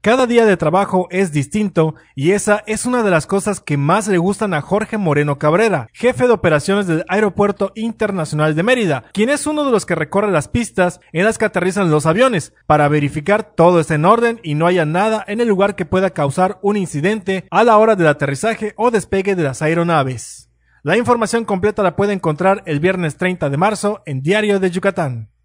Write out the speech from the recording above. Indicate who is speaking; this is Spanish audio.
Speaker 1: Cada día de trabajo es distinto y esa es una de las cosas que más le gustan a Jorge Moreno Cabrera, jefe de operaciones del Aeropuerto Internacional de Mérida, quien es uno de los que recorre las pistas en las que aterrizan los aviones para verificar todo está en orden y no haya nada en el lugar que pueda causar un incidente a la hora del aterrizaje o despegue de las aeronaves. La información completa la puede encontrar el viernes 30 de marzo en Diario de
Speaker 2: Yucatán.